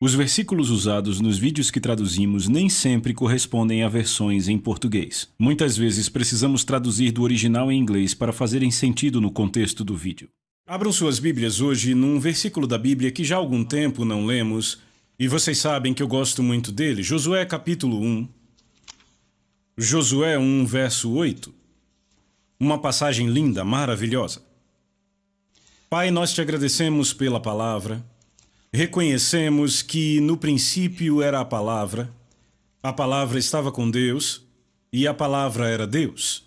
Os versículos usados nos vídeos que traduzimos nem sempre correspondem a versões em português. Muitas vezes precisamos traduzir do original em inglês para fazerem sentido no contexto do vídeo. Abram suas Bíblias hoje num versículo da Bíblia que já há algum tempo não lemos, e vocês sabem que eu gosto muito dele, Josué capítulo 1. Josué 1, verso 8. Uma passagem linda, maravilhosa. Pai, nós te agradecemos pela palavra. Reconhecemos que no princípio era a palavra, a palavra estava com Deus e a palavra era Deus.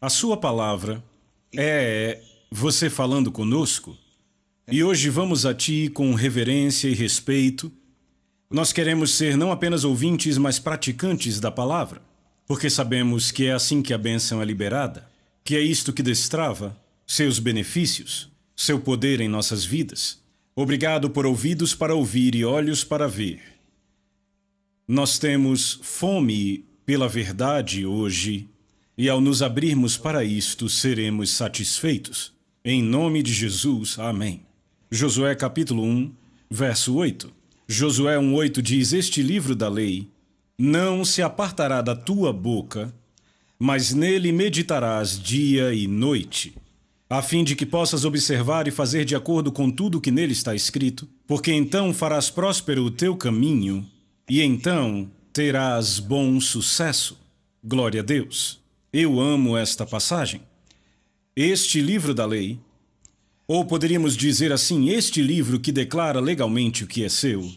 A sua palavra é você falando conosco e hoje vamos a ti com reverência e respeito. Nós queremos ser não apenas ouvintes, mas praticantes da palavra, porque sabemos que é assim que a bênção é liberada, que é isto que destrava seus benefícios, seu poder em nossas vidas. Obrigado por ouvidos para ouvir e olhos para ver. Nós temos fome pela verdade hoje, e ao nos abrirmos para isto, seremos satisfeitos. Em nome de Jesus, amém. Josué capítulo 1, verso 8. Josué 1:8 diz: Este livro da lei não se apartará da tua boca, mas nele meditarás dia e noite a fim de que possas observar e fazer de acordo com tudo o que nele está escrito, porque então farás próspero o teu caminho, e então terás bom sucesso. Glória a Deus. Eu amo esta passagem. Este livro da lei, ou poderíamos dizer assim, este livro que declara legalmente o que é seu.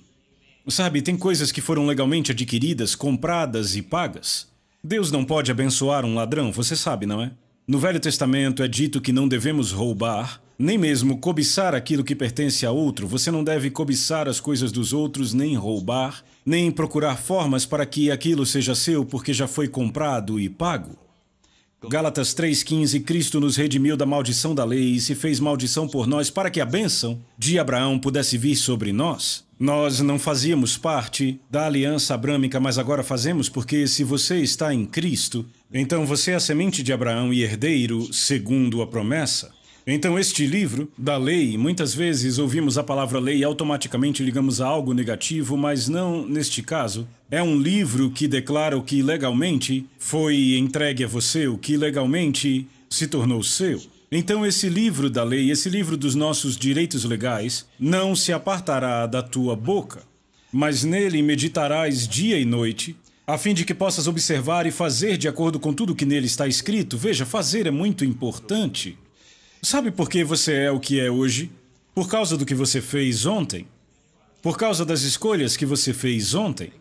Sabe, tem coisas que foram legalmente adquiridas, compradas e pagas. Deus não pode abençoar um ladrão, você sabe, não é? No Velho Testamento é dito que não devemos roubar, nem mesmo cobiçar aquilo que pertence a outro. Você não deve cobiçar as coisas dos outros, nem roubar, nem procurar formas para que aquilo seja seu porque já foi comprado e pago. Gálatas 3,15 Cristo nos redimiu da maldição da lei e se fez maldição por nós para que a bênção de Abraão pudesse vir sobre nós. Nós não fazíamos parte da aliança abrâmica, mas agora fazemos, porque se você está em Cristo, então você é a semente de Abraão e herdeiro segundo a promessa? Então, este livro da lei, muitas vezes ouvimos a palavra lei e automaticamente ligamos a algo negativo, mas não neste caso. É um livro que declara o que legalmente foi entregue a você, o que legalmente se tornou seu. Então, esse livro da lei, esse livro dos nossos direitos legais, não se apartará da tua boca, mas nele meditarás dia e noite, a fim de que possas observar e fazer de acordo com tudo que nele está escrito. Veja, fazer é muito importante. Sabe por que você é o que é hoje? Por causa do que você fez ontem? Por causa das escolhas que você fez ontem?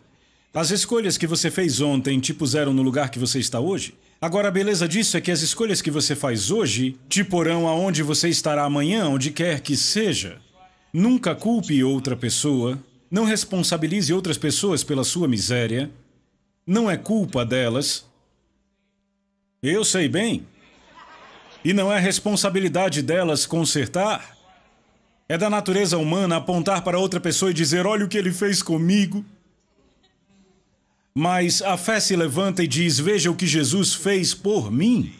As escolhas que você fez ontem te puseram no lugar que você está hoje? Agora, a beleza disso é que as escolhas que você faz hoje te porão aonde você estará amanhã, onde quer que seja. Nunca culpe outra pessoa, não responsabilize outras pessoas pela sua miséria, não é culpa delas. Eu sei bem. E não é responsabilidade delas consertar. É da natureza humana apontar para outra pessoa e dizer: olha o que ele fez comigo. Mas a fé se levanta e diz: Veja o que Jesus fez por mim.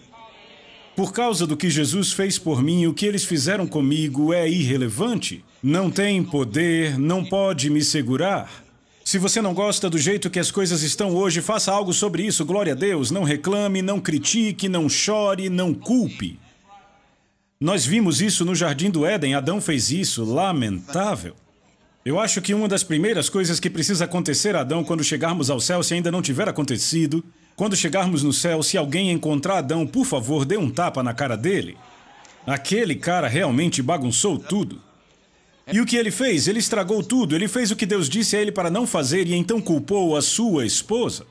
Por causa do que Jesus fez por mim, o que eles fizeram comigo é irrelevante. Não tem poder, não pode me segurar. Se você não gosta do jeito que as coisas estão hoje, faça algo sobre isso, glória a Deus. Não reclame, não critique, não chore, não culpe. Nós vimos isso no Jardim do Éden, Adão fez isso, lamentável. Eu acho que uma das primeiras coisas que precisa acontecer, Adão, quando chegarmos ao céu, se ainda não tiver acontecido, quando chegarmos no céu, se alguém encontrar Adão, por favor, dê um tapa na cara dele. Aquele cara realmente bagunçou tudo. E o que ele fez? Ele estragou tudo. Ele fez o que Deus disse a ele para não fazer e então culpou a sua esposa.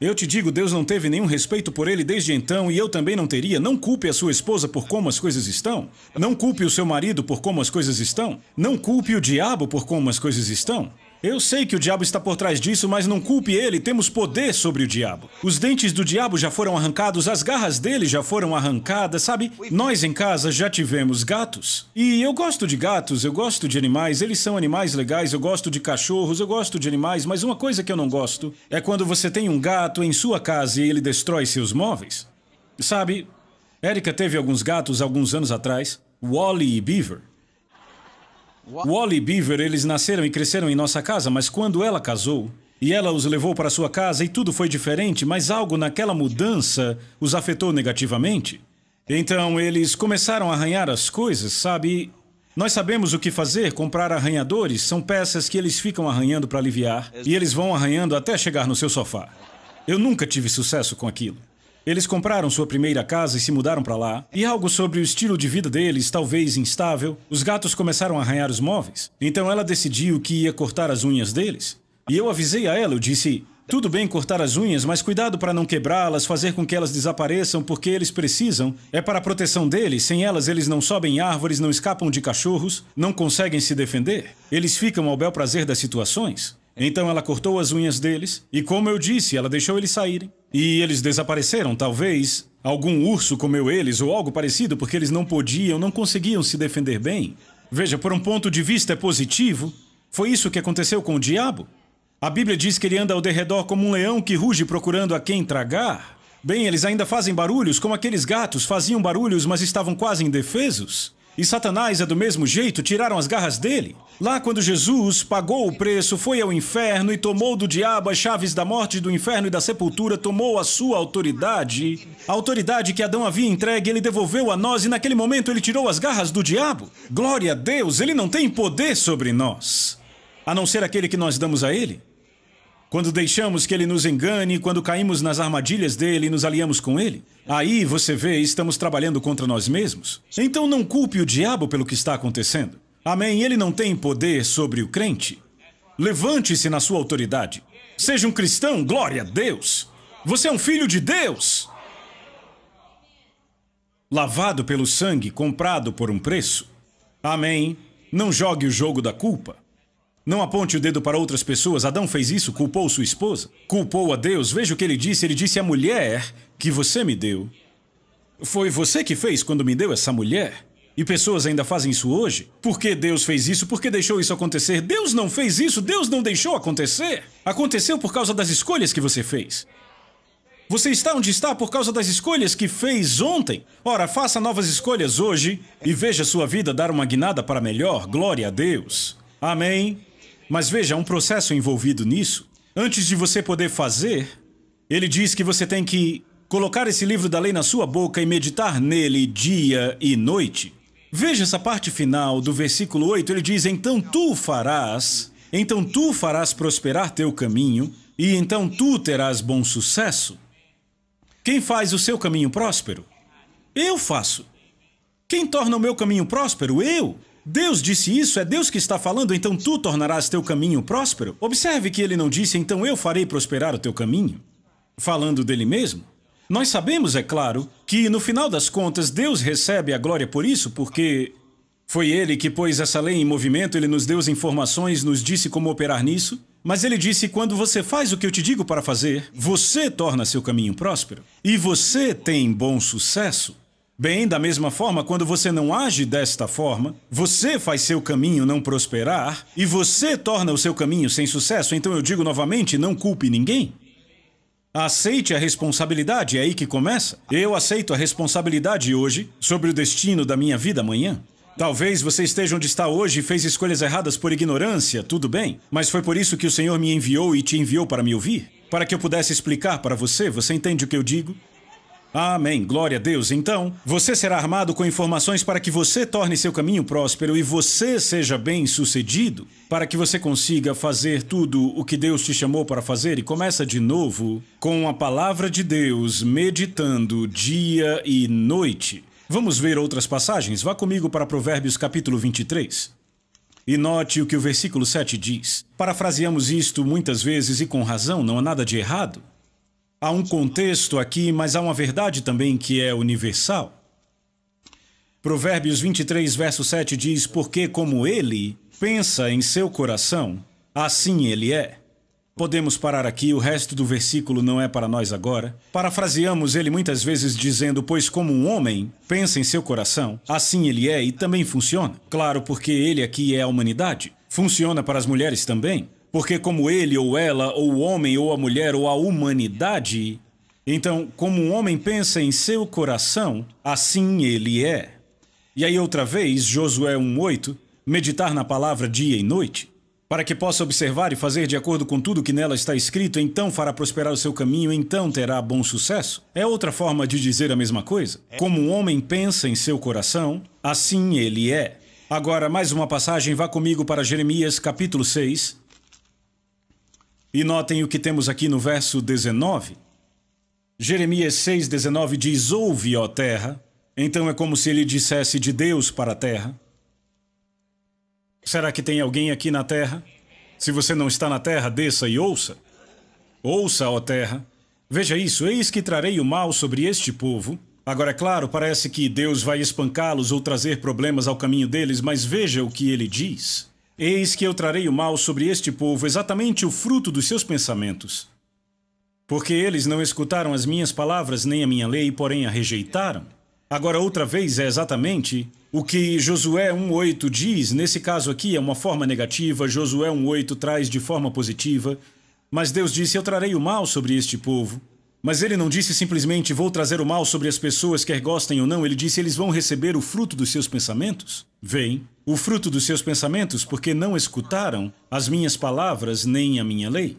Eu te digo, Deus não teve nenhum respeito por ele desde então e eu também não teria. Não culpe a sua esposa por como as coisas estão. Não culpe o seu marido por como as coisas estão. Não culpe o diabo por como as coisas estão. Eu sei que o diabo está por trás disso, mas não culpe ele, temos poder sobre o diabo. Os dentes do diabo já foram arrancados, as garras dele já foram arrancadas, sabe? Nós em casa já tivemos gatos. E eu gosto de gatos, eu gosto de animais, eles são animais legais, eu gosto de cachorros, eu gosto de animais, mas uma coisa que eu não gosto é quando você tem um gato em sua casa e ele destrói seus móveis. Sabe, Erika teve alguns gatos alguns anos atrás, Wally e Beaver. Wally e Beaver, eles nasceram e cresceram em nossa casa, mas quando ela casou, e ela os levou para sua casa e tudo foi diferente, mas algo naquela mudança os afetou negativamente. Então eles começaram a arranhar as coisas, sabe? Nós sabemos o que fazer, comprar arranhadores, são peças que eles ficam arranhando para aliviar, e eles vão arranhando até chegar no seu sofá. Eu nunca tive sucesso com aquilo. Eles compraram sua primeira casa e se mudaram para lá. E algo sobre o estilo de vida deles, talvez instável, os gatos começaram a arranhar os móveis. Então ela decidiu que ia cortar as unhas deles. E eu avisei a ela, eu disse: tudo bem cortar as unhas, mas cuidado para não quebrá-las, fazer com que elas desapareçam, porque eles precisam. É para a proteção deles, sem elas eles não sobem árvores, não escapam de cachorros, não conseguem se defender. Eles ficam ao bel prazer das situações. Então ela cortou as unhas deles, e como eu disse, ela deixou eles saírem. E eles desapareceram, talvez. Algum urso comeu eles ou algo parecido, porque eles não podiam, não conseguiam se defender bem. Veja, por um ponto de vista é positivo, foi isso que aconteceu com o diabo. A Bíblia diz que ele anda ao derredor como um leão que ruge procurando a quem tragar. Bem, eles ainda fazem barulhos, como aqueles gatos faziam barulhos, mas estavam quase indefesos. E Satanás é do mesmo jeito, tiraram as garras dele. Lá quando Jesus pagou o preço, foi ao inferno e tomou do diabo as chaves da morte, do inferno e da sepultura, tomou a sua autoridade. A autoridade que Adão havia entregue, ele devolveu a nós e naquele momento ele tirou as garras do diabo. Glória a Deus, ele não tem poder sobre nós, a não ser aquele que nós damos a ele. Quando deixamos que ele nos engane, quando caímos nas armadilhas dele e nos aliamos com ele? Aí você vê, estamos trabalhando contra nós mesmos. Então não culpe o diabo pelo que está acontecendo. Amém? Ele não tem poder sobre o crente. Levante-se na sua autoridade. Seja um cristão, glória a Deus. Você é um filho de Deus. Lavado pelo sangue, comprado por um preço. Amém? Não jogue o jogo da culpa. Não aponte o dedo para outras pessoas. Adão fez isso, culpou sua esposa, culpou a Deus. Veja o que ele disse. Ele disse: A mulher que você me deu. Foi você que fez quando me deu essa mulher? E pessoas ainda fazem isso hoje? Por que Deus fez isso? Por que deixou isso acontecer? Deus não fez isso, Deus não deixou acontecer. Aconteceu por causa das escolhas que você fez. Você está onde está por causa das escolhas que fez ontem. Ora, faça novas escolhas hoje e veja sua vida dar uma guinada para melhor. Glória a Deus. Amém. Mas veja, há um processo envolvido nisso. Antes de você poder fazer, ele diz que você tem que colocar esse livro da lei na sua boca e meditar nele dia e noite. Veja essa parte final do versículo 8, ele diz: "Então tu farás, então tu farás prosperar teu caminho, e então tu terás bom sucesso." Quem faz o seu caminho próspero? Eu faço. Quem torna o meu caminho próspero? Eu. Deus disse isso, é Deus que está falando, então tu tornarás teu caminho próspero? Observe que ele não disse, então eu farei prosperar o teu caminho, falando dele mesmo. Nós sabemos, é claro, que no final das contas Deus recebe a glória por isso, porque foi ele que pôs essa lei em movimento, ele nos deu as informações, nos disse como operar nisso. Mas ele disse: quando você faz o que eu te digo para fazer, você torna seu caminho próspero e você tem bom sucesso. Bem, da mesma forma, quando você não age desta forma, você faz seu caminho não prosperar e você torna o seu caminho sem sucesso. Então eu digo novamente, não culpe ninguém. Aceite a responsabilidade, é aí que começa. Eu aceito a responsabilidade hoje sobre o destino da minha vida amanhã. Talvez você esteja onde está hoje e fez escolhas erradas por ignorância, tudo bem, mas foi por isso que o Senhor me enviou e te enviou para me ouvir, para que eu pudesse explicar para você, você entende o que eu digo? Amém. Glória a Deus. Então, você será armado com informações para que você torne seu caminho próspero e você seja bem-sucedido, para que você consiga fazer tudo o que Deus te chamou para fazer e começa de novo com a palavra de Deus meditando dia e noite. Vamos ver outras passagens? Vá comigo para Provérbios capítulo 23. E note o que o versículo 7 diz. Parafraseamos isto muitas vezes e com razão, não há nada de errado. Há um contexto aqui, mas há uma verdade também que é universal. Provérbios 23, verso 7 diz: Porque como ele pensa em seu coração, assim ele é. Podemos parar aqui, o resto do versículo não é para nós agora. Parafraseamos ele muitas vezes dizendo: Pois como um homem pensa em seu coração, assim ele é e também funciona. Claro, porque ele aqui é a humanidade. Funciona para as mulheres também. Porque, como ele ou ela, ou o homem ou a mulher ou a humanidade, então, como um homem pensa em seu coração, assim ele é. E aí, outra vez, Josué 1,8, meditar na palavra dia e noite, para que possa observar e fazer de acordo com tudo que nela está escrito, então fará prosperar o seu caminho, então terá bom sucesso. É outra forma de dizer a mesma coisa. É. Como um homem pensa em seu coração, assim ele é. Agora, mais uma passagem, vá comigo para Jeremias capítulo 6, e notem o que temos aqui no verso 19. Jeremias 6,19 diz: Ouve, ó terra. Então é como se ele dissesse de Deus para a terra. Será que tem alguém aqui na terra? Se você não está na terra, desça e ouça. Ouça, ó terra. Veja isso: eis que trarei o mal sobre este povo. Agora, é claro, parece que Deus vai espancá-los ou trazer problemas ao caminho deles, mas veja o que ele diz. Eis que eu trarei o mal sobre este povo, exatamente o fruto dos seus pensamentos. Porque eles não escutaram as minhas palavras nem a minha lei, porém a rejeitaram. Agora, outra vez, é exatamente o que Josué 1,8 diz. Nesse caso aqui, é uma forma negativa, Josué 1,8 traz de forma positiva. Mas Deus disse: Eu trarei o mal sobre este povo, mas ele não disse simplesmente vou trazer o mal sobre as pessoas, quer gostem ou não, ele disse eles vão receber o fruto dos seus pensamentos? Vem, o fruto dos seus pensamentos, porque não escutaram as minhas palavras nem a minha lei.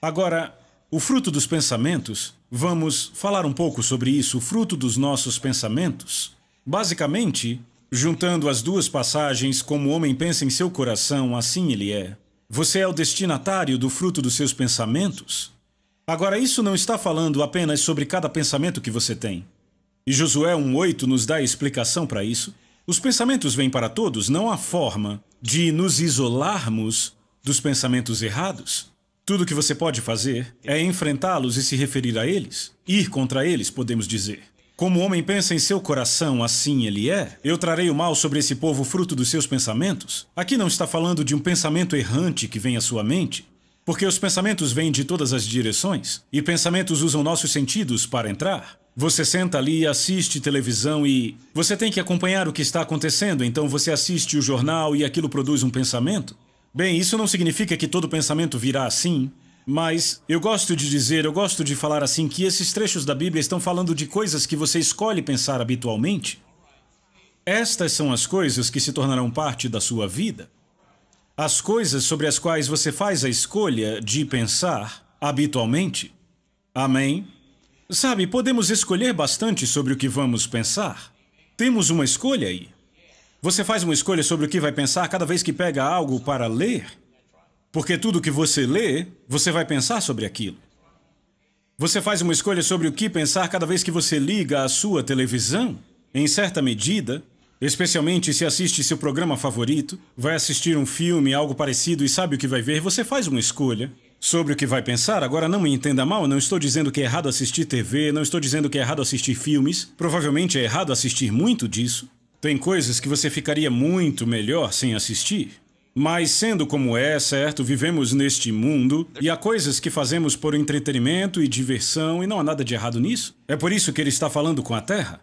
Agora, o fruto dos pensamentos, vamos falar um pouco sobre isso, o fruto dos nossos pensamentos. Basicamente, juntando as duas passagens, como o homem pensa em seu coração, assim ele é. Você é o destinatário do fruto dos seus pensamentos? Agora, isso não está falando apenas sobre cada pensamento que você tem. E Josué 1,8 nos dá a explicação para isso. Os pensamentos vêm para todos, não há forma de nos isolarmos dos pensamentos errados. Tudo que você pode fazer é enfrentá-los e se referir a eles, ir contra eles, podemos dizer. Como o homem pensa em seu coração, assim ele é. Eu trarei o mal sobre esse povo fruto dos seus pensamentos. Aqui não está falando de um pensamento errante que vem à sua mente, porque os pensamentos vêm de todas as direções e pensamentos usam nossos sentidos para entrar. Você senta ali, assiste televisão e. Você tem que acompanhar o que está acontecendo, então você assiste o jornal e aquilo produz um pensamento? Bem, isso não significa que todo pensamento virá assim, mas eu gosto de dizer, eu gosto de falar assim, que esses trechos da Bíblia estão falando de coisas que você escolhe pensar habitualmente. Estas são as coisas que se tornarão parte da sua vida. As coisas sobre as quais você faz a escolha de pensar habitualmente. Amém? Sabe, podemos escolher bastante sobre o que vamos pensar. Temos uma escolha aí. Você faz uma escolha sobre o que vai pensar cada vez que pega algo para ler. Porque tudo que você lê, você vai pensar sobre aquilo. Você faz uma escolha sobre o que pensar cada vez que você liga a sua televisão. Em certa medida, Especialmente se assiste seu programa favorito, vai assistir um filme, algo parecido e sabe o que vai ver, você faz uma escolha. Sobre o que vai pensar, agora não me entenda mal, não estou dizendo que é errado assistir TV, não estou dizendo que é errado assistir filmes, provavelmente é errado assistir muito disso. Tem coisas que você ficaria muito melhor sem assistir. Mas sendo como é, certo, vivemos neste mundo e há coisas que fazemos por entretenimento e diversão e não há nada de errado nisso. É por isso que ele está falando com a Terra.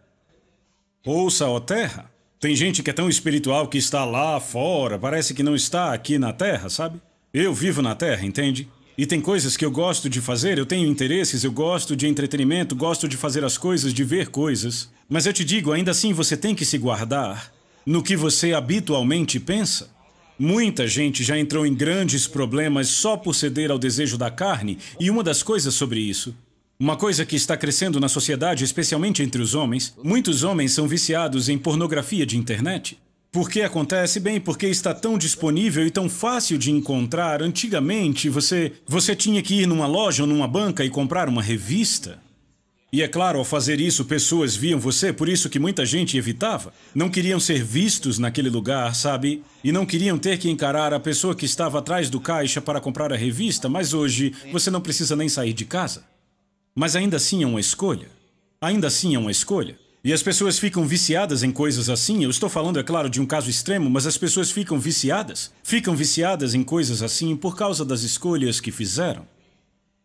Ouça, ó Terra, tem gente que é tão espiritual que está lá fora, parece que não está aqui na Terra, sabe? Eu vivo na Terra, entende? E tem coisas que eu gosto de fazer, eu tenho interesses, eu gosto de entretenimento, gosto de fazer as coisas, de ver coisas. Mas eu te digo, ainda assim você tem que se guardar no que você habitualmente pensa. Muita gente já entrou em grandes problemas só por ceder ao desejo da carne, e uma das coisas sobre isso uma coisa que está crescendo na sociedade, especialmente entre os homens, muitos homens são viciados em pornografia de internet. Por que acontece? Bem, porque está tão disponível e tão fácil de encontrar. Antigamente, você, você tinha que ir numa loja ou numa banca e comprar uma revista. E é claro, ao fazer isso, pessoas viam você, por isso que muita gente evitava. Não queriam ser vistos naquele lugar, sabe? E não queriam ter que encarar a pessoa que estava atrás do caixa para comprar a revista, mas hoje você não precisa nem sair de casa. Mas ainda assim é uma escolha. Ainda assim é uma escolha. E as pessoas ficam viciadas em coisas assim. Eu estou falando, é claro, de um caso extremo, mas as pessoas ficam viciadas. Ficam viciadas em coisas assim por causa das escolhas que fizeram.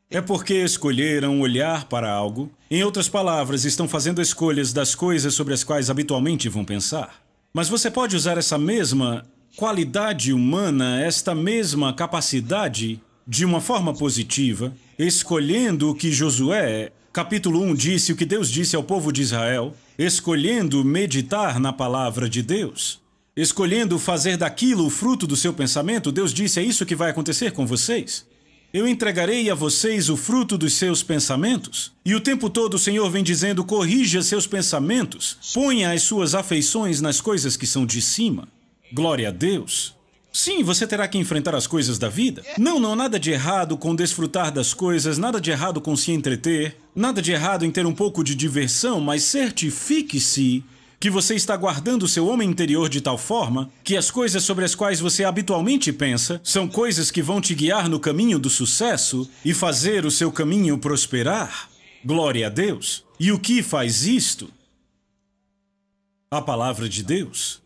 É porque escolheram olhar para algo. Em outras palavras, estão fazendo escolhas das coisas sobre as quais habitualmente vão pensar. Mas você pode usar essa mesma qualidade humana, esta mesma capacidade, de uma forma positiva, escolhendo o que Josué, capítulo 1, disse, o que Deus disse ao povo de Israel, escolhendo meditar na palavra de Deus, escolhendo fazer daquilo o fruto do seu pensamento, Deus disse: é isso que vai acontecer com vocês. Eu entregarei a vocês o fruto dos seus pensamentos. E o tempo todo o Senhor vem dizendo: corrija seus pensamentos, ponha as suas afeições nas coisas que são de cima. Glória a Deus. Sim, você terá que enfrentar as coisas da vida. É. Não, não, nada de errado com desfrutar das coisas, nada de errado com se entreter, nada de errado em ter um pouco de diversão, mas certifique-se que você está guardando seu homem interior de tal forma que as coisas sobre as quais você habitualmente pensa são coisas que vão te guiar no caminho do sucesso e fazer o seu caminho prosperar. Glória a Deus. E o que faz isto? A palavra de Deus.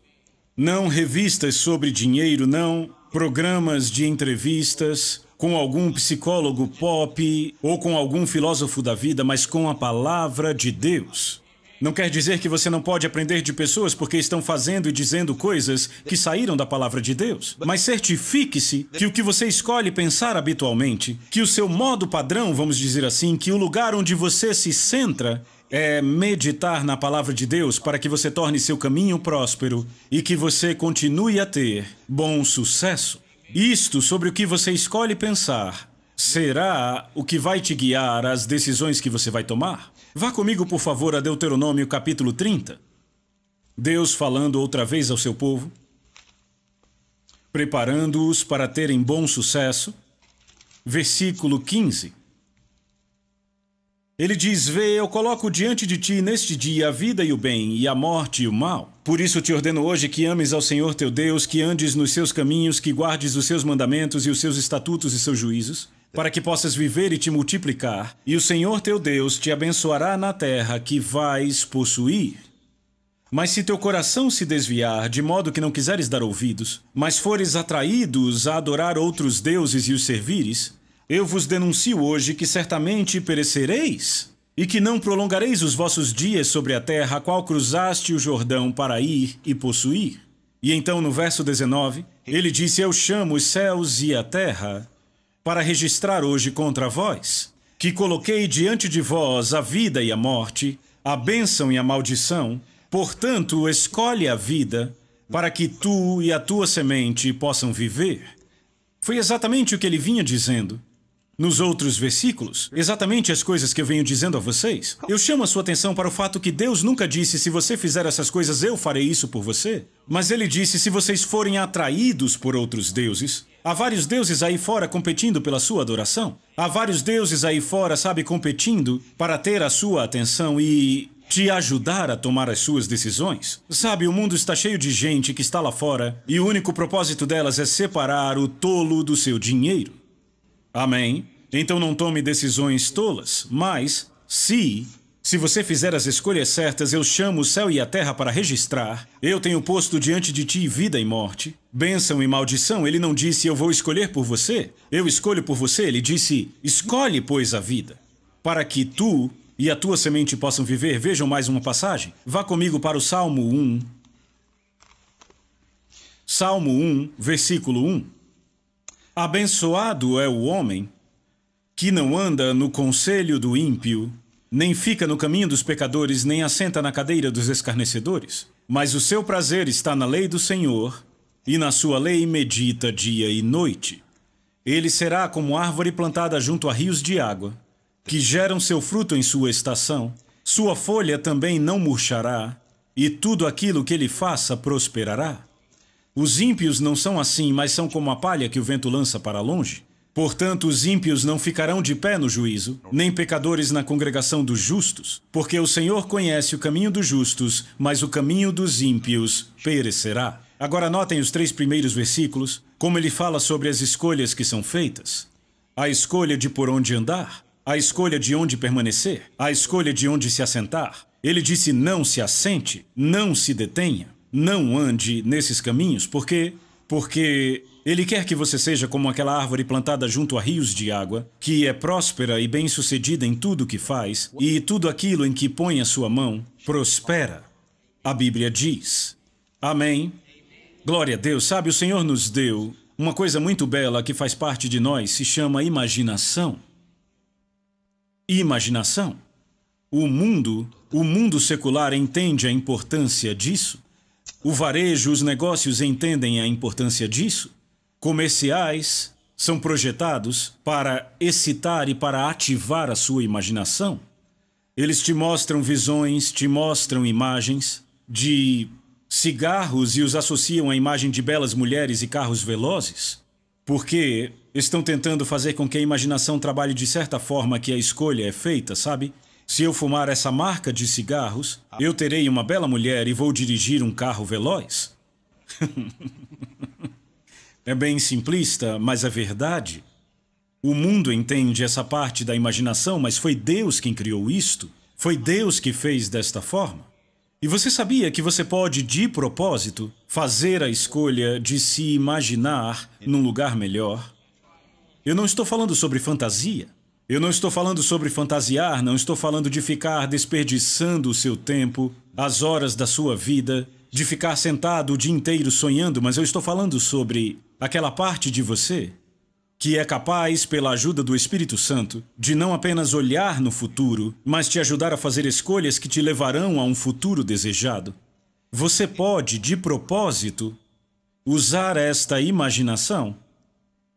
Não revistas sobre dinheiro, não. Programas de entrevistas com algum psicólogo pop ou com algum filósofo da vida, mas com a palavra de Deus. Não quer dizer que você não pode aprender de pessoas porque estão fazendo e dizendo coisas que saíram da palavra de Deus. Mas certifique-se que o que você escolhe pensar habitualmente, que o seu modo padrão, vamos dizer assim, que o lugar onde você se centra, é meditar na palavra de Deus para que você torne seu caminho próspero e que você continue a ter bom sucesso. Isto sobre o que você escolhe pensar será o que vai te guiar às decisões que você vai tomar. Vá comigo, por favor, a Deuteronômio capítulo 30. Deus falando outra vez ao seu povo, preparando-os para terem bom sucesso. Versículo 15. Ele diz: Vê, eu coloco diante de ti neste dia a vida e o bem, e a morte e o mal. Por isso te ordeno hoje que ames ao Senhor teu Deus, que andes nos seus caminhos, que guardes os seus mandamentos e os seus estatutos e seus juízos, para que possas viver e te multiplicar, e o Senhor teu Deus te abençoará na terra que vais possuir. Mas se teu coração se desviar, de modo que não quiseres dar ouvidos, mas fores atraídos a adorar outros deuses e os servires, eu vos denuncio hoje que certamente perecereis, e que não prolongareis os vossos dias sobre a terra a qual cruzaste o Jordão para ir e possuir. E então, no verso 19, ele disse: Eu chamo os céus e a terra para registrar hoje contra vós, que coloquei diante de vós a vida e a morte, a bênção e a maldição. Portanto, escolhe a vida, para que tu e a tua semente possam viver. Foi exatamente o que ele vinha dizendo nos outros versículos, exatamente as coisas que eu venho dizendo a vocês, eu chamo a sua atenção para o fato que Deus nunca disse: se você fizer essas coisas, eu farei isso por você. Mas ele disse: se vocês forem atraídos por outros deuses, há vários deuses aí fora competindo pela sua adoração. Há vários deuses aí fora, sabe, competindo para ter a sua atenção e te ajudar a tomar as suas decisões. Sabe, o mundo está cheio de gente que está lá fora e o único propósito delas é separar o tolo do seu dinheiro. Amém? Então não tome decisões tolas, mas se. Se você fizer as escolhas certas, eu chamo o céu e a terra para registrar. Eu tenho posto diante de ti vida e morte, bênção e maldição. Ele não disse, eu vou escolher por você. Eu escolho por você. Ele disse, escolhe, pois, a vida, para que tu e a tua semente possam viver. Vejam mais uma passagem. Vá comigo para o Salmo 1. Salmo 1, versículo 1. Abençoado é o homem que não anda no conselho do ímpio, nem fica no caminho dos pecadores, nem assenta na cadeira dos escarnecedores. Mas o seu prazer está na lei do Senhor, e na sua lei medita dia e noite. Ele será como árvore plantada junto a rios de água, que geram seu fruto em sua estação, sua folha também não murchará, e tudo aquilo que ele faça prosperará. Os ímpios não são assim, mas são como a palha que o vento lança para longe. Portanto, os ímpios não ficarão de pé no juízo, nem pecadores na congregação dos justos, porque o Senhor conhece o caminho dos justos, mas o caminho dos ímpios perecerá. Agora notem os três primeiros versículos, como ele fala sobre as escolhas que são feitas. A escolha de por onde andar, a escolha de onde permanecer, a escolha de onde se assentar. Ele disse: não se assente, não se detenha não ande nesses caminhos, porque porque ele quer que você seja como aquela árvore plantada junto a rios de água, que é próspera e bem-sucedida em tudo que faz, e tudo aquilo em que põe a sua mão prospera. A Bíblia diz. Amém. Glória a Deus. Sabe, o Senhor nos deu uma coisa muito bela que faz parte de nós, se chama imaginação. Imaginação. O mundo, o mundo secular entende a importância disso. O varejo, os negócios entendem a importância disso? Comerciais são projetados para excitar e para ativar a sua imaginação? Eles te mostram visões, te mostram imagens de cigarros e os associam à imagem de belas mulheres e carros velozes? Porque estão tentando fazer com que a imaginação trabalhe de certa forma que a escolha é feita, sabe? Se eu fumar essa marca de cigarros, eu terei uma bela mulher e vou dirigir um carro veloz? é bem simplista, mas é verdade. O mundo entende essa parte da imaginação, mas foi Deus quem criou isto. Foi Deus que fez desta forma. E você sabia que você pode, de propósito, fazer a escolha de se imaginar num lugar melhor? Eu não estou falando sobre fantasia. Eu não estou falando sobre fantasiar, não estou falando de ficar desperdiçando o seu tempo, as horas da sua vida, de ficar sentado o dia inteiro sonhando, mas eu estou falando sobre aquela parte de você que é capaz, pela ajuda do Espírito Santo, de não apenas olhar no futuro, mas te ajudar a fazer escolhas que te levarão a um futuro desejado. Você pode, de propósito, usar esta imaginação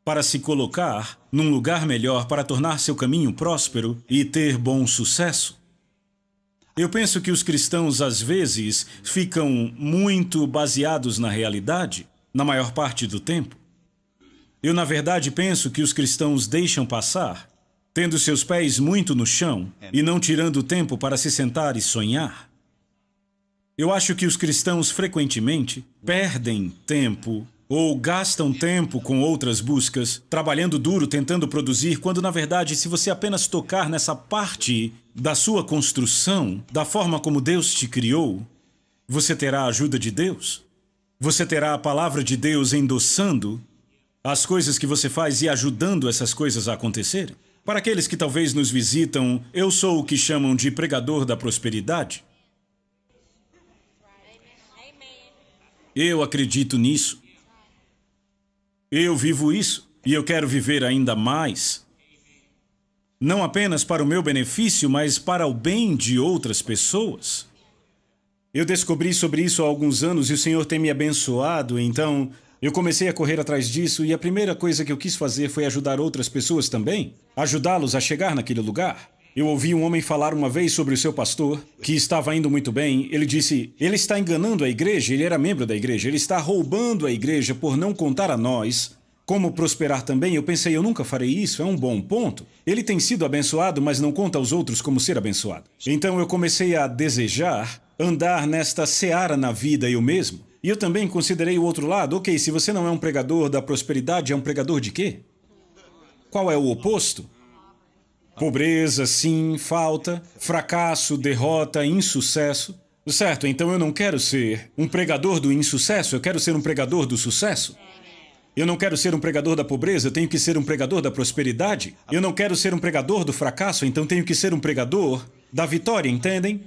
para se colocar num lugar melhor para tornar seu caminho próspero e ter bom sucesso? Eu penso que os cristãos às vezes ficam muito baseados na realidade, na maior parte do tempo. Eu, na verdade, penso que os cristãos deixam passar, tendo seus pés muito no chão e não tirando tempo para se sentar e sonhar. Eu acho que os cristãos frequentemente perdem tempo ou gastam tempo com outras buscas, trabalhando duro tentando produzir, quando na verdade, se você apenas tocar nessa parte da sua construção, da forma como Deus te criou, você terá a ajuda de Deus. Você terá a palavra de Deus endossando as coisas que você faz e ajudando essas coisas a acontecer. Para aqueles que talvez nos visitam, eu sou o que chamam de pregador da prosperidade. Eu acredito nisso. Eu vivo isso e eu quero viver ainda mais, não apenas para o meu benefício, mas para o bem de outras pessoas. Eu descobri sobre isso há alguns anos e o Senhor tem me abençoado, então eu comecei a correr atrás disso e a primeira coisa que eu quis fazer foi ajudar outras pessoas também, ajudá-los a chegar naquele lugar. Eu ouvi um homem falar uma vez sobre o seu pastor, que estava indo muito bem. Ele disse: Ele está enganando a igreja, ele era membro da igreja, ele está roubando a igreja por não contar a nós. Como prosperar também? Eu pensei, eu nunca farei isso, é um bom ponto. Ele tem sido abençoado, mas não conta aos outros como ser abençoado. Então eu comecei a desejar andar nesta seara na vida eu mesmo. E eu também considerei o outro lado, ok, se você não é um pregador da prosperidade, é um pregador de quê? Qual é o oposto? Pobreza, sim, falta, fracasso, derrota, insucesso. Certo, então eu não quero ser um pregador do insucesso, eu quero ser um pregador do sucesso. Eu não quero ser um pregador da pobreza, eu tenho que ser um pregador da prosperidade. Eu não quero ser um pregador do fracasso, então tenho que ser um pregador da vitória, entendem?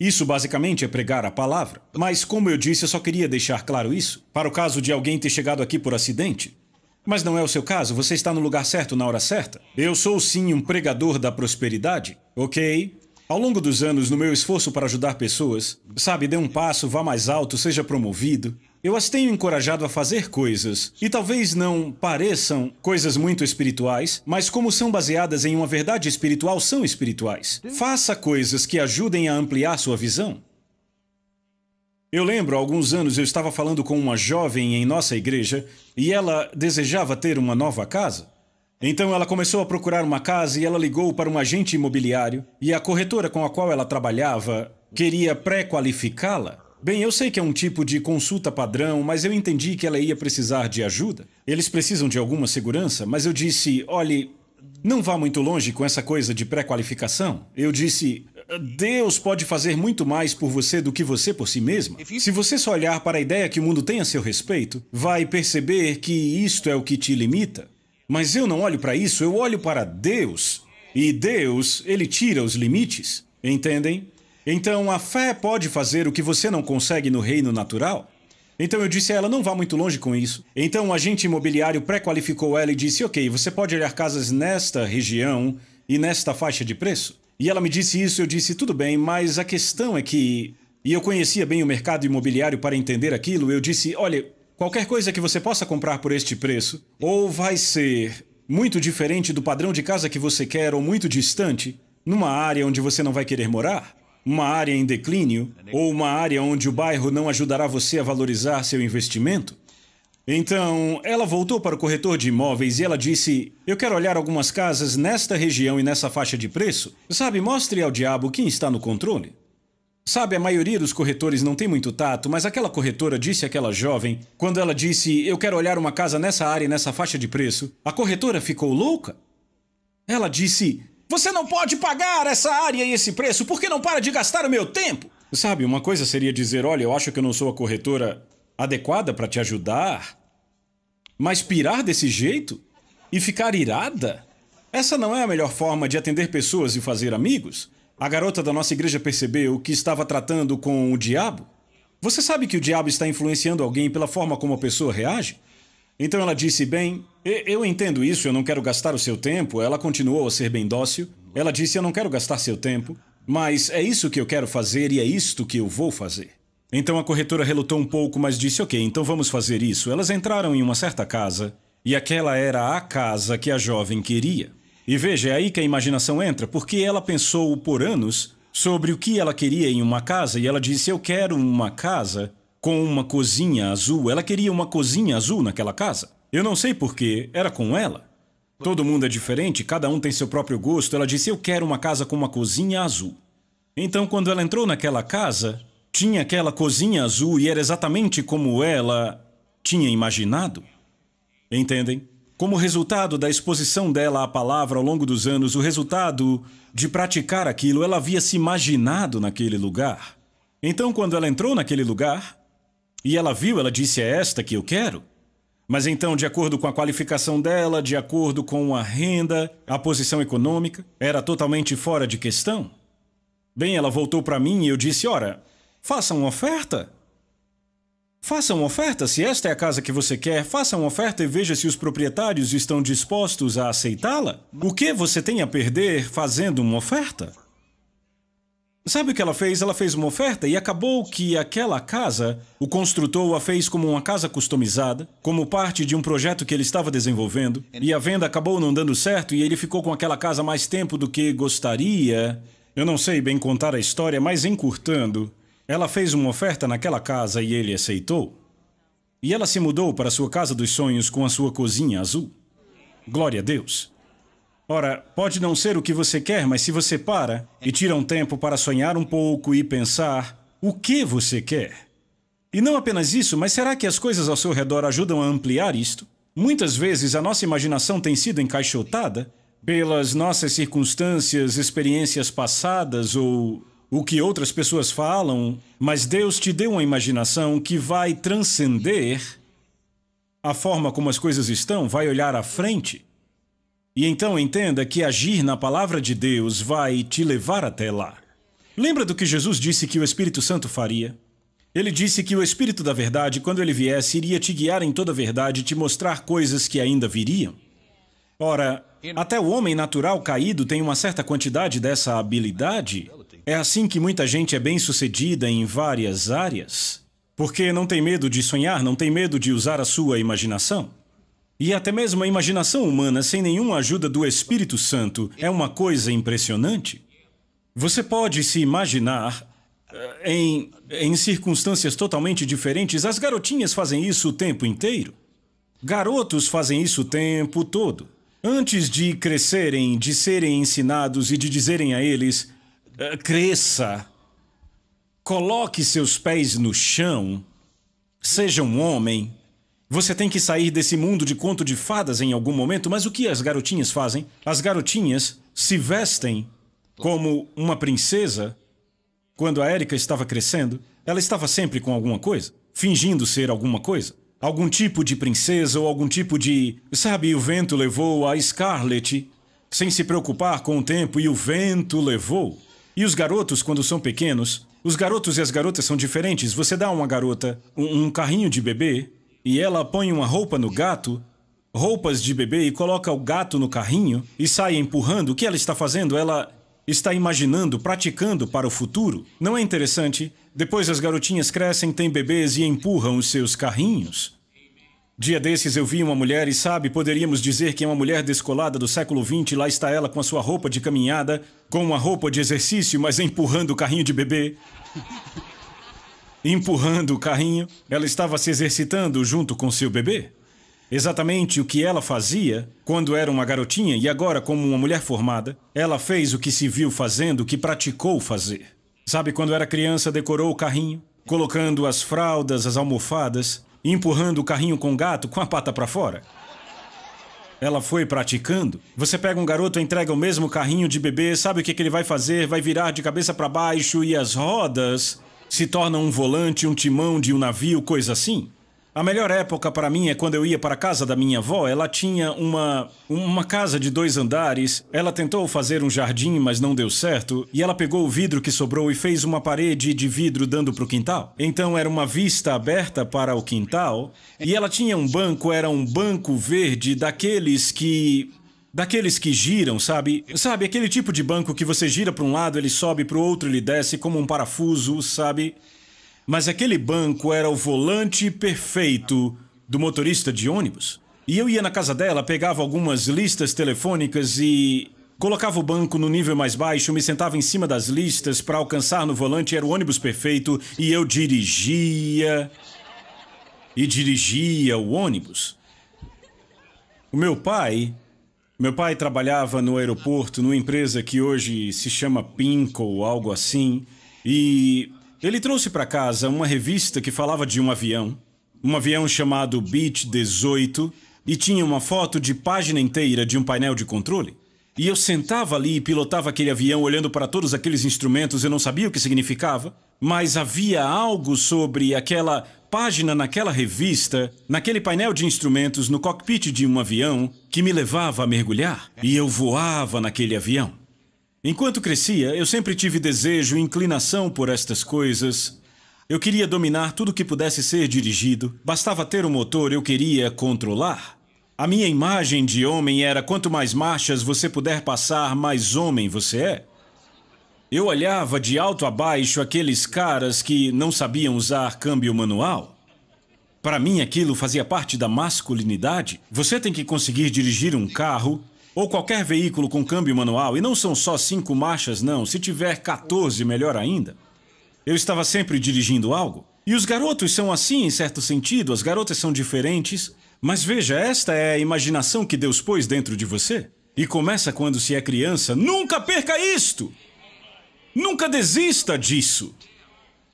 Isso basicamente é pregar a palavra. Mas, como eu disse, eu só queria deixar claro isso. Para o caso de alguém ter chegado aqui por acidente, mas não é o seu caso, você está no lugar certo na hora certa. Eu sou sim um pregador da prosperidade, ok? Ao longo dos anos, no meu esforço para ajudar pessoas, sabe, dê um passo, vá mais alto, seja promovido, eu as tenho encorajado a fazer coisas, e talvez não pareçam coisas muito espirituais, mas como são baseadas em uma verdade espiritual, são espirituais. Faça coisas que ajudem a ampliar sua visão. Eu lembro, há alguns anos eu estava falando com uma jovem em nossa igreja e ela desejava ter uma nova casa. Então ela começou a procurar uma casa e ela ligou para um agente imobiliário e a corretora com a qual ela trabalhava queria pré-qualificá-la. Bem, eu sei que é um tipo de consulta padrão, mas eu entendi que ela ia precisar de ajuda. Eles precisam de alguma segurança, mas eu disse: olhe, não vá muito longe com essa coisa de pré-qualificação. Eu disse: Deus pode fazer muito mais por você do que você por si mesma. Se você só olhar para a ideia que o mundo tem a seu respeito, vai perceber que isto é o que te limita. Mas eu não olho para isso, eu olho para Deus. E Deus, ele tira os limites. Entendem? Então a fé pode fazer o que você não consegue no reino natural? Então eu disse a ela, não vá muito longe com isso. Então o um agente imobiliário pré-qualificou ela e disse, ok, você pode olhar casas nesta região e nesta faixa de preço. E ela me disse isso, eu disse, tudo bem, mas a questão é que. E eu conhecia bem o mercado imobiliário para entender aquilo, eu disse, olha, qualquer coisa que você possa comprar por este preço, ou vai ser muito diferente do padrão de casa que você quer, ou muito distante, numa área onde você não vai querer morar, uma área em declínio, ou uma área onde o bairro não ajudará você a valorizar seu investimento, então, ela voltou para o corretor de imóveis e ela disse: Eu quero olhar algumas casas nesta região e nessa faixa de preço. Sabe, mostre ao diabo quem está no controle. Sabe, a maioria dos corretores não tem muito tato, mas aquela corretora disse àquela jovem, quando ela disse: Eu quero olhar uma casa nessa área e nessa faixa de preço, a corretora ficou louca. Ela disse: Você não pode pagar essa área e esse preço Por que não para de gastar o meu tempo. Sabe, uma coisa seria dizer: Olha, eu acho que eu não sou a corretora adequada para te ajudar. Mas pirar desse jeito e ficar irada? Essa não é a melhor forma de atender pessoas e fazer amigos? A garota da nossa igreja percebeu que estava tratando com o diabo? Você sabe que o diabo está influenciando alguém pela forma como a pessoa reage? Então ela disse: Bem, eu entendo isso, eu não quero gastar o seu tempo. Ela continuou a ser bem dócil. Ela disse: Eu não quero gastar seu tempo, mas é isso que eu quero fazer e é isto que eu vou fazer. Então a corretora relutou um pouco, mas disse: Ok, então vamos fazer isso. Elas entraram em uma certa casa, e aquela era a casa que a jovem queria. E veja, é aí que a imaginação entra, porque ela pensou por anos sobre o que ela queria em uma casa, e ela disse: Eu quero uma casa com uma cozinha azul. Ela queria uma cozinha azul naquela casa. Eu não sei porquê, era com ela. Todo mundo é diferente, cada um tem seu próprio gosto. Ela disse: Eu quero uma casa com uma cozinha azul. Então, quando ela entrou naquela casa, tinha aquela cozinha azul e era exatamente como ela tinha imaginado? Entendem? Como resultado da exposição dela à palavra ao longo dos anos, o resultado de praticar aquilo, ela havia se imaginado naquele lugar. Então, quando ela entrou naquele lugar e ela viu, ela disse: É esta que eu quero. Mas então, de acordo com a qualificação dela, de acordo com a renda, a posição econômica, era totalmente fora de questão? Bem, ela voltou para mim e eu disse: Ora, Faça uma oferta. Faça uma oferta, se esta é a casa que você quer, faça uma oferta e veja se os proprietários estão dispostos a aceitá-la. O que você tem a perder fazendo uma oferta? Sabe o que ela fez? Ela fez uma oferta e acabou que aquela casa, o construtor a fez como uma casa customizada, como parte de um projeto que ele estava desenvolvendo, e a venda acabou não dando certo e ele ficou com aquela casa mais tempo do que gostaria. Eu não sei bem contar a história, mas encurtando, ela fez uma oferta naquela casa e ele aceitou. E ela se mudou para sua casa dos sonhos com a sua cozinha azul. Glória a Deus. Ora, pode não ser o que você quer, mas se você para e tira um tempo para sonhar um pouco e pensar o que você quer. E não apenas isso, mas será que as coisas ao seu redor ajudam a ampliar isto? Muitas vezes a nossa imaginação tem sido encaixotada pelas nossas circunstâncias, experiências passadas ou o que outras pessoas falam, mas Deus te deu uma imaginação que vai transcender a forma como as coisas estão, vai olhar à frente. E então entenda que agir na palavra de Deus vai te levar até lá. Lembra do que Jesus disse que o Espírito Santo faria? Ele disse que o Espírito da Verdade, quando ele viesse, iria te guiar em toda a verdade e te mostrar coisas que ainda viriam. Ora, até o homem natural caído tem uma certa quantidade dessa habilidade, é assim que muita gente é bem-sucedida em várias áreas? Porque não tem medo de sonhar, não tem medo de usar a sua imaginação? E até mesmo a imaginação humana, sem nenhuma ajuda do Espírito Santo, é uma coisa impressionante. Você pode se imaginar eh, em, em circunstâncias totalmente diferentes. As garotinhas fazem isso o tempo inteiro. Garotos fazem isso o tempo todo. Antes de crescerem, de serem ensinados e de dizerem a eles: eh, cresça, coloque seus pés no chão, seja um homem. Você tem que sair desse mundo de conto de fadas em algum momento, mas o que as garotinhas fazem? As garotinhas se vestem como uma princesa. Quando a Érica estava crescendo, ela estava sempre com alguma coisa, fingindo ser alguma coisa. Algum tipo de princesa ou algum tipo de. Sabe, o vento levou a Scarlet, sem se preocupar com o tempo, e o vento levou. E os garotos, quando são pequenos, os garotos e as garotas são diferentes. Você dá a uma garota um, um carrinho de bebê e ela põe uma roupa no gato, roupas de bebê, e coloca o gato no carrinho e sai empurrando. O que ela está fazendo? Ela está imaginando, praticando para o futuro. Não é interessante? Depois as garotinhas crescem, têm bebês e empurram os seus carrinhos. Dia desses eu vi uma mulher e, sabe, poderíamos dizer que é uma mulher descolada do século XX. Lá está ela com a sua roupa de caminhada, com uma roupa de exercício, mas empurrando o carrinho de bebê. Empurrando o carrinho, ela estava se exercitando junto com seu bebê. Exatamente o que ela fazia quando era uma garotinha e agora, como uma mulher formada, ela fez o que se viu fazendo, o que praticou fazer. Sabe, quando era criança, decorou o carrinho, colocando as fraldas, as almofadas, empurrando o carrinho com o gato com a pata para fora. Ela foi praticando. Você pega um garoto, entrega o mesmo carrinho de bebê, sabe o que, que ele vai fazer? Vai virar de cabeça para baixo e as rodas se tornam um volante, um timão de um navio, coisa assim. A melhor época para mim é quando eu ia para a casa da minha avó. Ela tinha uma, uma casa de dois andares. Ela tentou fazer um jardim, mas não deu certo. E ela pegou o vidro que sobrou e fez uma parede de vidro dando para o quintal. Então era uma vista aberta para o quintal. E ela tinha um banco, era um banco verde daqueles que daqueles que giram, sabe? Sabe aquele tipo de banco que você gira para um lado, ele sobe para o outro, ele desce como um parafuso, sabe? Mas aquele banco era o volante perfeito do motorista de ônibus. E eu ia na casa dela, pegava algumas listas telefônicas e colocava o banco no nível mais baixo, me sentava em cima das listas para alcançar no volante, era o ônibus perfeito e eu dirigia e dirigia o ônibus. O meu pai, meu pai trabalhava no aeroporto numa empresa que hoje se chama Pinco ou algo assim, e ele trouxe para casa uma revista que falava de um avião, um avião chamado Beach 18, e tinha uma foto de página inteira de um painel de controle. E eu sentava ali e pilotava aquele avião olhando para todos aqueles instrumentos, eu não sabia o que significava, mas havia algo sobre aquela página naquela revista, naquele painel de instrumentos no cockpit de um avião, que me levava a mergulhar. E eu voava naquele avião. Enquanto crescia, eu sempre tive desejo e inclinação por estas coisas. Eu queria dominar tudo que pudesse ser dirigido. Bastava ter um motor, eu queria controlar. A minha imagem de homem era: quanto mais marchas você puder passar, mais homem você é. Eu olhava de alto a baixo aqueles caras que não sabiam usar câmbio manual. Para mim, aquilo fazia parte da masculinidade. Você tem que conseguir dirigir um carro ou qualquer veículo com câmbio manual, e não são só cinco marchas, não, se tiver 14, melhor ainda. Eu estava sempre dirigindo algo. E os garotos são assim, em certo sentido, as garotas são diferentes. Mas veja, esta é a imaginação que Deus pôs dentro de você. E começa quando se é criança. Nunca perca isto! Nunca desista disso!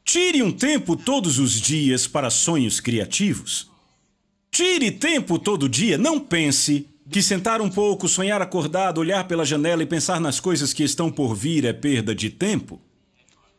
Tire um tempo todos os dias para sonhos criativos. Tire tempo todo dia, não pense que sentar um pouco, sonhar acordado, olhar pela janela e pensar nas coisas que estão por vir é perda de tempo?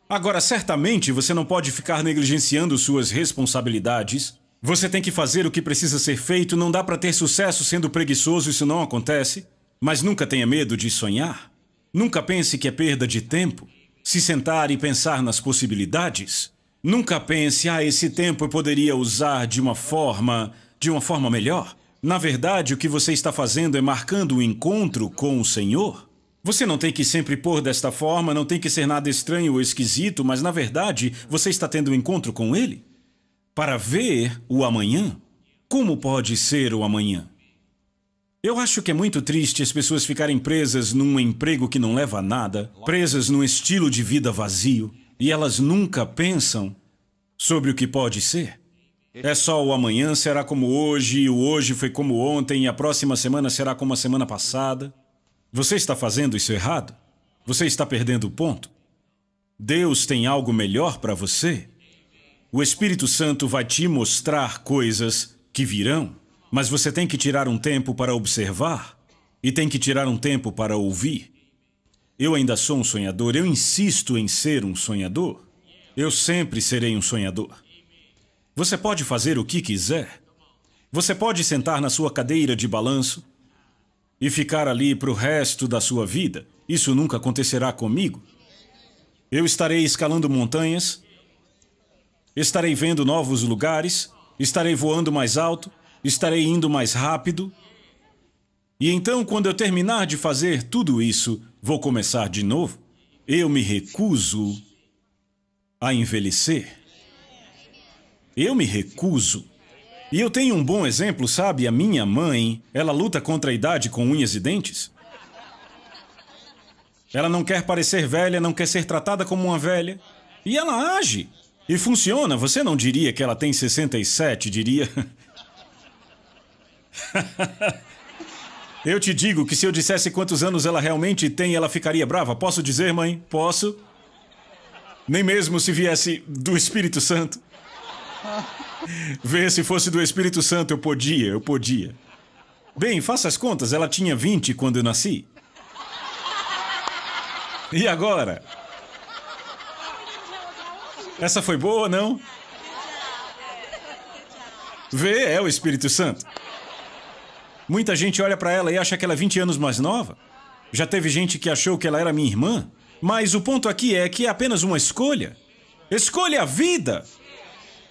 Agora, certamente você não pode ficar negligenciando suas responsabilidades. Você tem que fazer o que precisa ser feito, não dá para ter sucesso sendo preguiçoso, isso não acontece. Mas nunca tenha medo de sonhar. Nunca pense que é perda de tempo. Se sentar e pensar nas possibilidades. Nunca pense, ah, esse tempo eu poderia usar de uma forma, de uma forma melhor. Na verdade, o que você está fazendo é marcando o um encontro com o Senhor. Você não tem que sempre pôr desta forma, não tem que ser nada estranho ou esquisito, mas na verdade, você está tendo um encontro com Ele para ver o amanhã. Como pode ser o amanhã? Eu acho que é muito triste as pessoas ficarem presas num emprego que não leva a nada, presas num estilo de vida vazio, e elas nunca pensam sobre o que pode ser. É só o amanhã será como hoje, o hoje foi como ontem, a próxima semana será como a semana passada. Você está fazendo isso errado? Você está perdendo o ponto? Deus tem algo melhor para você? O Espírito Santo vai te mostrar coisas que virão, mas você tem que tirar um tempo para observar e tem que tirar um tempo para ouvir. Eu ainda sou um sonhador, eu insisto em ser um sonhador. Eu sempre serei um sonhador. Você pode fazer o que quiser. Você pode sentar na sua cadeira de balanço e ficar ali para o resto da sua vida. Isso nunca acontecerá comigo. Eu estarei escalando montanhas, estarei vendo novos lugares, estarei voando mais alto, estarei indo mais rápido. E então, quando eu terminar de fazer tudo isso, vou começar de novo. Eu me recuso a envelhecer. Eu me recuso. E eu tenho um bom exemplo, sabe? A minha mãe, ela luta contra a idade com unhas e dentes. Ela não quer parecer velha, não quer ser tratada como uma velha. E ela age. E funciona. Você não diria que ela tem 67, diria. eu te digo que se eu dissesse quantos anos ela realmente tem, ela ficaria brava. Posso dizer, mãe? Posso. Nem mesmo se viesse do Espírito Santo. Vê se fosse do Espírito Santo, eu podia, eu podia. Bem, faça as contas, ela tinha 20 quando eu nasci. E agora? Essa foi boa, não? Vê, é o Espírito Santo. Muita gente olha para ela e acha que ela é 20 anos mais nova. Já teve gente que achou que ela era minha irmã. Mas o ponto aqui é que é apenas uma escolha. Escolha a vida!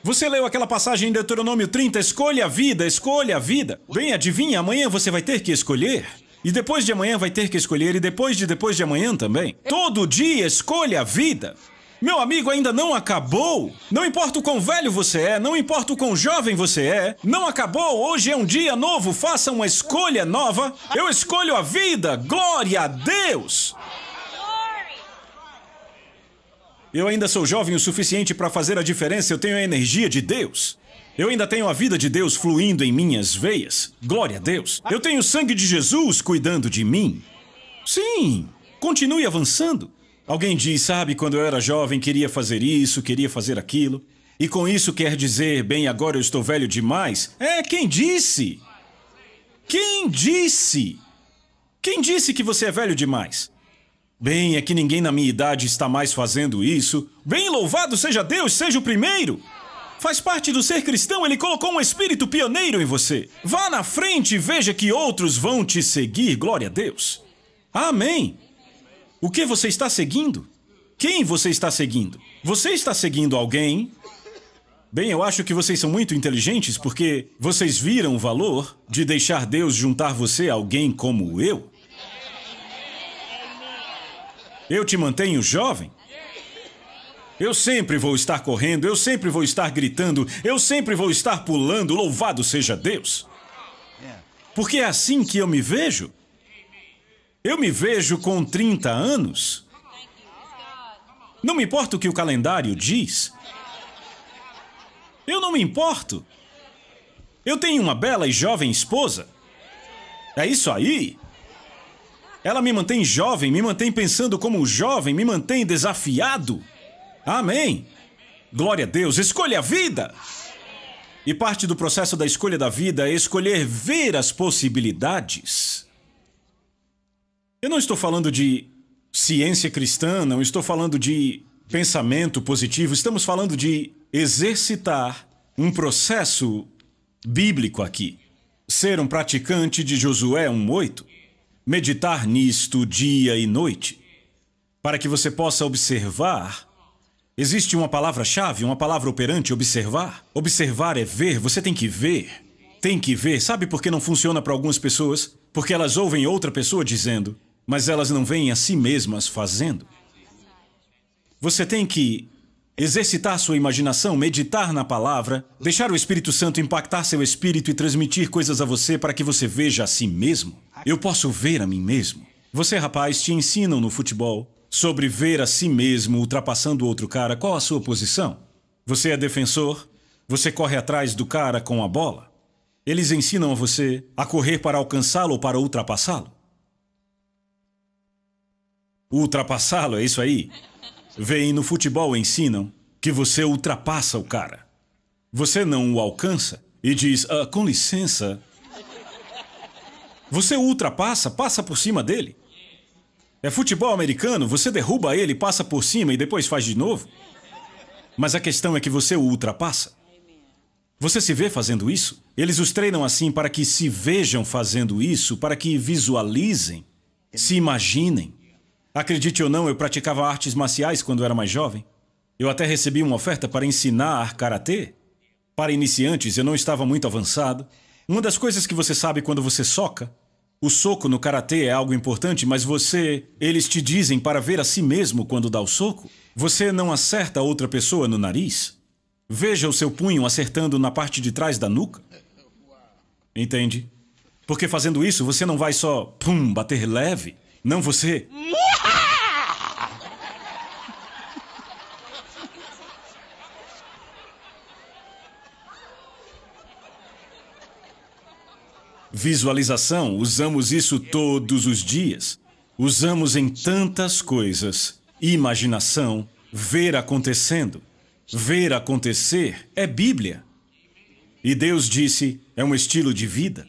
Você leu aquela passagem em Deuteronômio 30, escolha a vida, escolha a vida. Bem, adivinha, amanhã você vai ter que escolher. E depois de amanhã vai ter que escolher, e depois de depois de amanhã também. Todo dia escolha a vida. Meu amigo, ainda não acabou. Não importa o quão velho você é, não importa o quão jovem você é, não acabou. Hoje é um dia novo, faça uma escolha nova. Eu escolho a vida, glória a Deus. Eu ainda sou jovem o suficiente para fazer a diferença, eu tenho a energia de Deus. Eu ainda tenho a vida de Deus fluindo em minhas veias. Glória a Deus. Eu tenho o sangue de Jesus cuidando de mim. Sim, continue avançando. Alguém diz, sabe, quando eu era jovem queria fazer isso, queria fazer aquilo. E com isso quer dizer, bem, agora eu estou velho demais. É, quem disse? Quem disse? Quem disse que você é velho demais? Bem, é que ninguém na minha idade está mais fazendo isso. Bem, louvado seja Deus, seja o primeiro! Faz parte do ser cristão, ele colocou um espírito pioneiro em você. Vá na frente e veja que outros vão te seguir, glória a Deus. Amém! O que você está seguindo? Quem você está seguindo? Você está seguindo alguém? Bem, eu acho que vocês são muito inteligentes porque vocês viram o valor de deixar Deus juntar você a alguém como eu. Eu te mantenho jovem? Eu sempre vou estar correndo, eu sempre vou estar gritando, eu sempre vou estar pulando, louvado seja Deus. Porque é assim que eu me vejo. Eu me vejo com 30 anos. Não me importa o que o calendário diz. Eu não me importo. Eu tenho uma bela e jovem esposa. É isso aí. Ela me mantém jovem, me mantém pensando como jovem, me mantém desafiado. Amém. Glória a Deus. Escolha a vida. E parte do processo da escolha da vida é escolher ver as possibilidades. Eu não estou falando de ciência cristã, não estou falando de pensamento positivo, estamos falando de exercitar um processo bíblico aqui. Ser um praticante de Josué 1:8 meditar nisto dia e noite, para que você possa observar. Existe uma palavra-chave, uma palavra operante, observar. Observar é ver, você tem que ver. Tem que ver. Sabe por que não funciona para algumas pessoas? Porque elas ouvem outra pessoa dizendo, mas elas não veem a si mesmas fazendo. Você tem que Exercitar sua imaginação, meditar na palavra, deixar o Espírito Santo impactar seu espírito e transmitir coisas a você para que você veja a si mesmo. Eu posso ver a mim mesmo. Você, rapaz, te ensinam no futebol sobre ver a si mesmo ultrapassando outro cara. Qual a sua posição? Você é defensor? Você corre atrás do cara com a bola? Eles ensinam a você a correr para alcançá-lo ou para ultrapassá-lo? Ultrapassá-lo, é isso aí? Vem no futebol ensinam que você ultrapassa o cara. Você não o alcança e diz, ah, com licença. Você o ultrapassa, passa por cima dele. É futebol americano, você derruba ele, passa por cima e depois faz de novo. Mas a questão é que você o ultrapassa. Você se vê fazendo isso? Eles os treinam assim para que se vejam fazendo isso, para que visualizem, se imaginem. Acredite ou não, eu praticava artes marciais quando era mais jovem. Eu até recebi uma oferta para ensinar karatê. Para iniciantes, eu não estava muito avançado. Uma das coisas que você sabe quando você soca, o soco no karatê é algo importante, mas você, eles te dizem para ver a si mesmo quando dá o soco. Você não acerta outra pessoa no nariz. Veja o seu punho acertando na parte de trás da nuca. Entende? Porque fazendo isso, você não vai só pum, bater leve. Não você! Visualização, usamos isso todos os dias. Usamos em tantas coisas. Imaginação, ver acontecendo. Ver acontecer é Bíblia. E Deus disse: é um estilo de vida.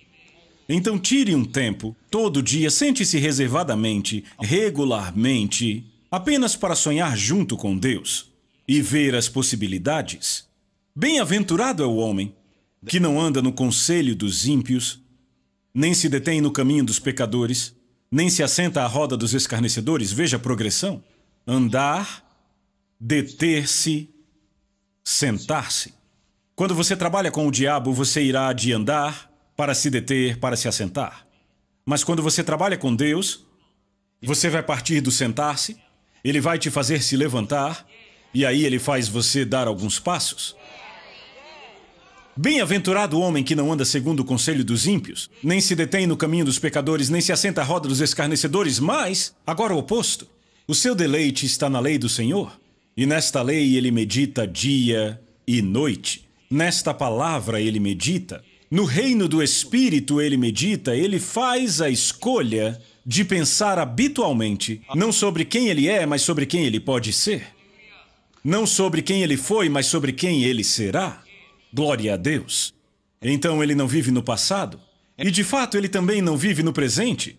Então tire um tempo, todo dia, sente-se reservadamente, regularmente, apenas para sonhar junto com Deus e ver as possibilidades. Bem-aventurado é o homem que não anda no conselho dos ímpios, nem se detém no caminho dos pecadores, nem se assenta à roda dos escarnecedores. Veja a progressão: andar, deter-se, sentar-se. Quando você trabalha com o diabo, você irá de andar, para se deter, para se assentar. Mas quando você trabalha com Deus, você vai partir do sentar-se, ele vai te fazer se levantar, e aí ele faz você dar alguns passos. Bem-aventurado o homem que não anda segundo o conselho dos ímpios, nem se detém no caminho dos pecadores, nem se assenta à roda dos escarnecedores, mas, agora o oposto, o seu deleite está na lei do Senhor, e nesta lei ele medita dia e noite. Nesta palavra ele medita no reino do espírito, ele medita, ele faz a escolha de pensar habitualmente, não sobre quem ele é, mas sobre quem ele pode ser. Não sobre quem ele foi, mas sobre quem ele será. Glória a Deus. Então ele não vive no passado, e de fato ele também não vive no presente.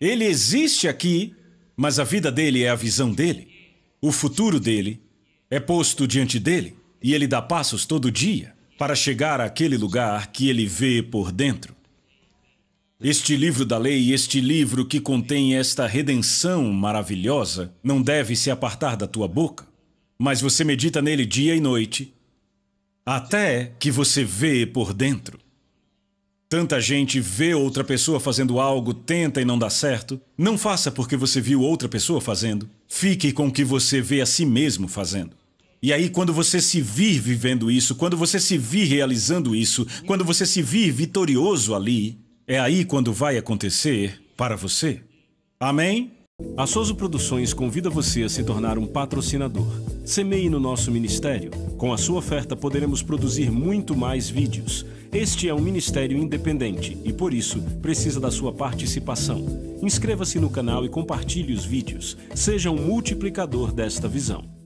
Ele existe aqui, mas a vida dele é a visão dele. O futuro dele é posto diante dele, e ele dá passos todo dia para chegar àquele lugar que ele vê por dentro. Este livro da lei, este livro que contém esta redenção maravilhosa, não deve se apartar da tua boca, mas você medita nele dia e noite, até que você vê por dentro. Tanta gente vê outra pessoa fazendo algo, tenta e não dá certo. Não faça porque você viu outra pessoa fazendo. Fique com o que você vê a si mesmo fazendo. E aí, quando você se vir vivendo isso, quando você se vir realizando isso, quando você se vir vitorioso ali, é aí quando vai acontecer para você. Amém? A Soso Produções convida você a se tornar um patrocinador. Semeie no nosso ministério. Com a sua oferta, poderemos produzir muito mais vídeos. Este é um ministério independente e, por isso, precisa da sua participação. Inscreva-se no canal e compartilhe os vídeos. Seja um multiplicador desta visão.